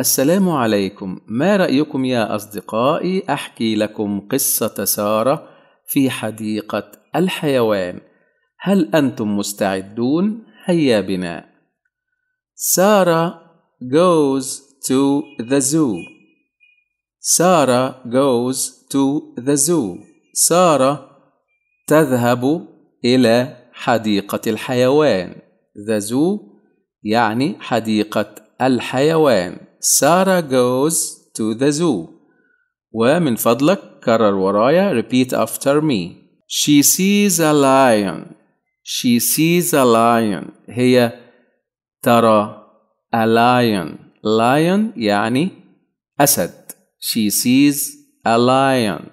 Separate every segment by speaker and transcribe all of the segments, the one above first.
Speaker 1: السلام عليكم ما رايكم يا اصدقائي احكي لكم قصه ساره في حديقه الحيوان هل انتم مستعدون هيا بنا ساره goes to the zoo ساره goes to the zoo ساره تذهب الى حديقه الحيوان the zoo يعني حديقه الحيوان Sarah goes to the zoo ومن فضلك كرر ورايا repeat after me she sees a lion she sees a lion هي ترى a lion lion يعني أسد she sees a lion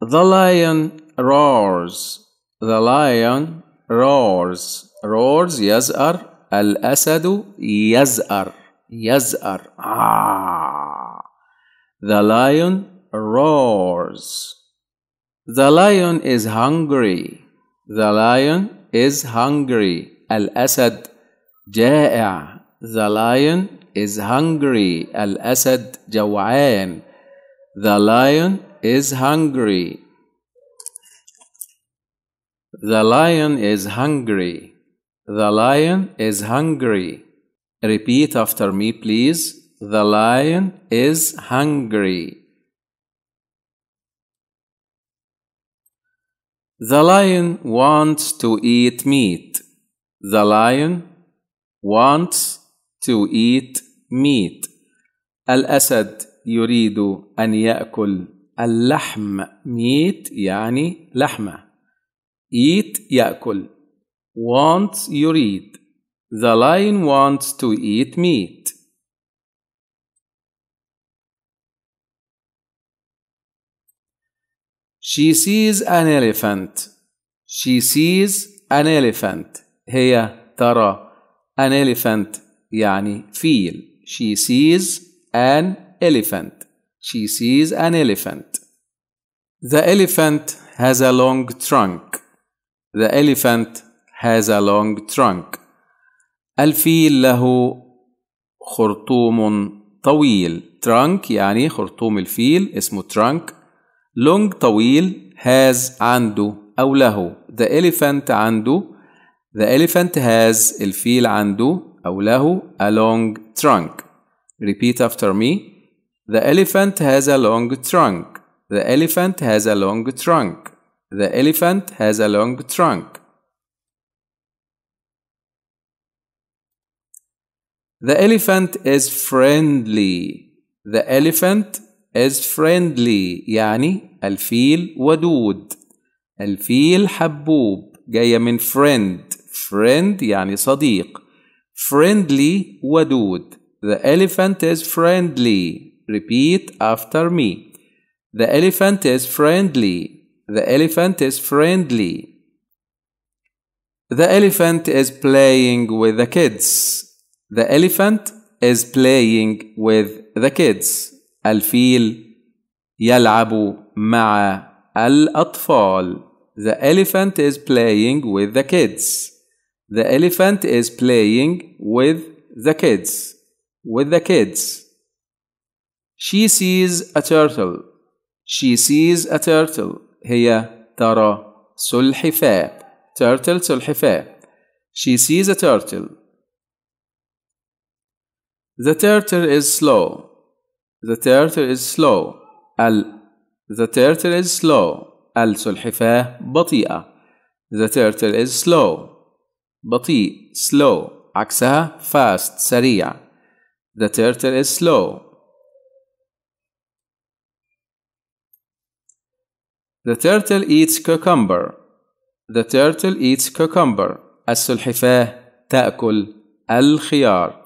Speaker 1: the lion roars the lion roars roars يزأر الأسد يزأر يزأر ah. The lion roars. The lion is hungry. The lion is hungry. الأسد جائع. The lion is hungry. الأسد جوعان. The lion is hungry. The lion is hungry. The lion is hungry. Repeat after me, please. The lion is hungry. The lion wants to eat meat. The lion wants to eat meat. الأسد يريد أن يأكل اللحم meat يعني لحمة eat يأكل want يريد the lion wants to eat meat. She sees an elephant. She sees an elephant. هي ترى an elephant يعني فيل. She sees an elephant. She sees an elephant. The elephant has a long trunk. The elephant has a long trunk. الفيل له خرطوم طويل trunk يعني خرطوم الفيل اسمه trunk long طويل has عنده أو له the elephant عنده the elephant has الفيل عنده أو له a long trunk repeat after me the elephant has a long trunk the elephant has a long trunk the elephant has a long trunk The elephant is friendly. The elephant is friendly يعني الفيل ودود الفيل حبوب جاية من friend friend يعني صديق friendly ودود The elephant is friendly Repeat after me The elephant is friendly The elephant is friendly The elephant is playing with the kids the elephant is playing with the kids. الفيل يلعب مع الأطفال. The elephant is playing with the kids. The elephant is playing with the kids. With the kids. She sees a turtle. She sees a turtle. هي ترى سلحفاة. Turtle سلحفاة. She sees a turtle. The turtle is slow. The turtle is slow. ال The turtle is slow. السلحفاة بطيئة. The turtle is slow. بطيء slow. عكسها fast سريع. The turtle is slow. The turtle eats cucumber. The turtle eats cucumber. السلحفاة تأكل الخيار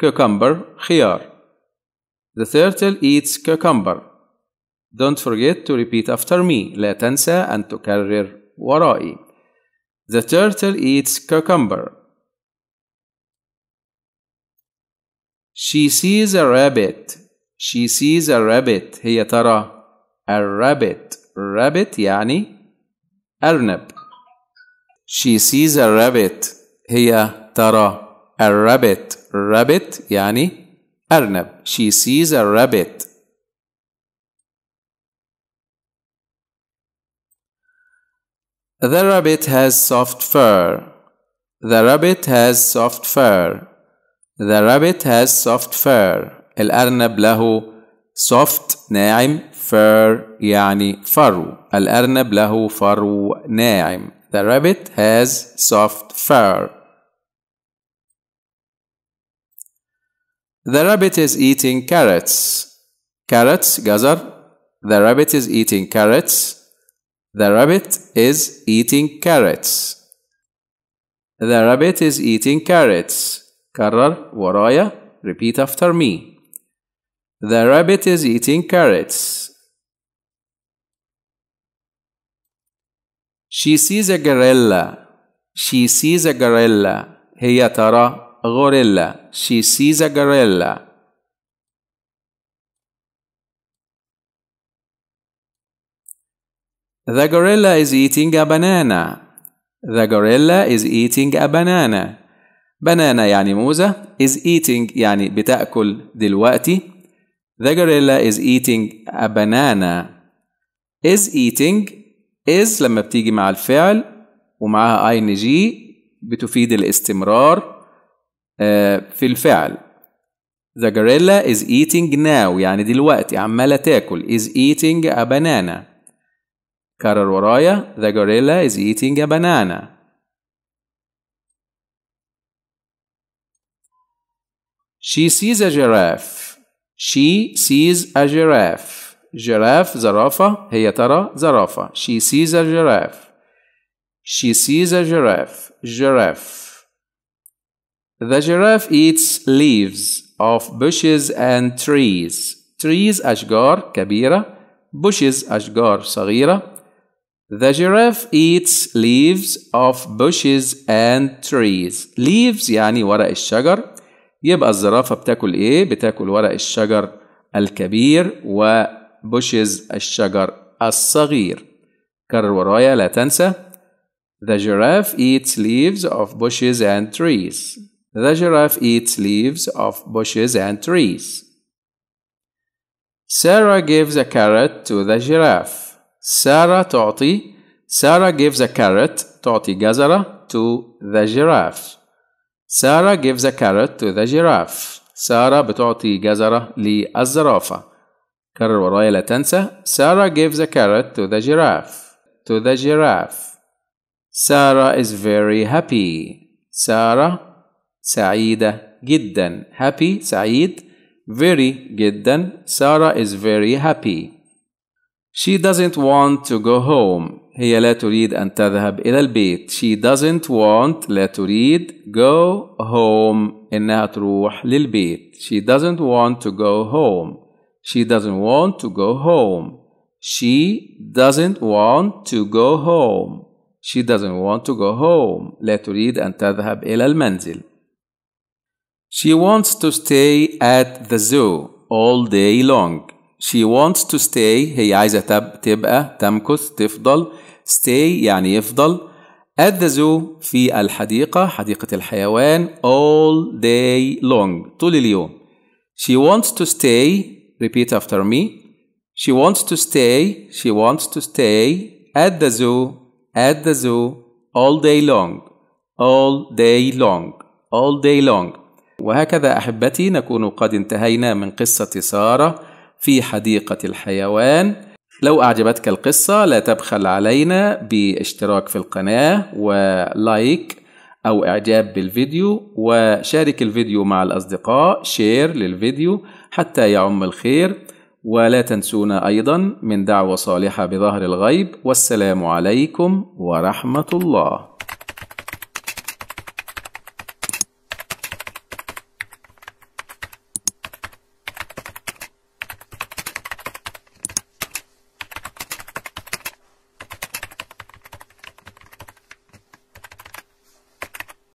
Speaker 1: cucumber, خيار. The turtle eats cucumber. Don't forget to repeat after me. لا تنسى أن تكرر ورائي. The turtle eats cucumber. She sees a rabbit. She sees a rabbit. هي ترى a rabbit. Rabbit يعني أرنب. She sees a rabbit. هي ترى a rabbit rabbit يعني أرنب she sees a rabbit The rabbit has soft fur. The rabbit has soft fur. The rabbit has soft fur. الأرنب له soft ناعم fur يعني فرو. الأرنب له فرو ناعم. The rabbit has soft fur. The rabbit is eating carrots. Carrots, gazar. The rabbit is eating carrots. The rabbit is eating carrots. The rabbit is eating carrots. Karar waraya. Repeat after me. The rabbit is eating carrots. She sees a gorilla. She sees a gorilla. هي ترى gorilla. She sees a gorilla. The gorilla is eating a banana. The gorilla is eating a banana. banana يعني موزة is eating يعني بتأكل دلوقتي. The gorilla is eating a banana. is eating is لما بتيجي مع الفعل ومعاها ing بتفيد الاستمرار في الفعل The gorilla is eating now يعني دلوقتي عمالة تاكل is eating a banana كرر ورايا The gorilla is eating a banana She sees a giraffe She sees a giraffe giraffe زرافة هي ترى زرافة She sees a giraffe She sees a giraffe giraffe The giraffe eats leaves of bushes and trees. Trees أشجار كبيرة. Bushes أشجار صغيرة. The giraffe eats leaves of bushes and trees. Leaves يعني ورق الشجر. يبقى الزرافة بتاكل إيه؟ بتاكل ورق الشجر الكبير و bushes الشجر الصغير. كرر ورايا لا تنسى. The giraffe eats leaves of bushes and trees. The giraffe eats leaves of bushes and trees. Sarah gives a carrot to the giraffe. Sarah تعطي Sarah gives a carrot تعطي جزرة to the giraffe. Sarah gives a carrot to the giraffe. Sarah بتعطي جزرة للزرافة. كرر ورايا لا تنسى. Sarah gives a carrot to the giraffe. To the giraffe. Sarah is very happy. Sarah سعيدة جدا happy سعيد very جدا Sarah is very happy she doesn't want to go home هي لا تريد أن تذهب إلى البيت she doesn't want لا تريد go home إنها تروح للبيت she doesn't want to go home she doesn't want to go home she doesn't want to go home she doesn't want to go home لا تريد أن تذهب إلى المنزل she wants to stay at the zoo all day long. She wants to stay هي عايزة تب تبقى تمكث تفضل stay يعني يفضل at the zoo في الحديقة حديقة الحيوان all day long طول اليوم she wants to stay repeat after me she wants to stay she wants to stay at the zoo at the zoo all day long all day long all day long وهكذا أحبتي نكون قد انتهينا من قصة سارة في حديقة الحيوان لو أعجبتك القصة لا تبخل علينا باشتراك في القناة ولايك أو إعجاب بالفيديو وشارك الفيديو مع الأصدقاء شير للفيديو حتى يعم الخير ولا تنسونا أيضا من دعوة صالحة بظهر الغيب والسلام عليكم ورحمة الله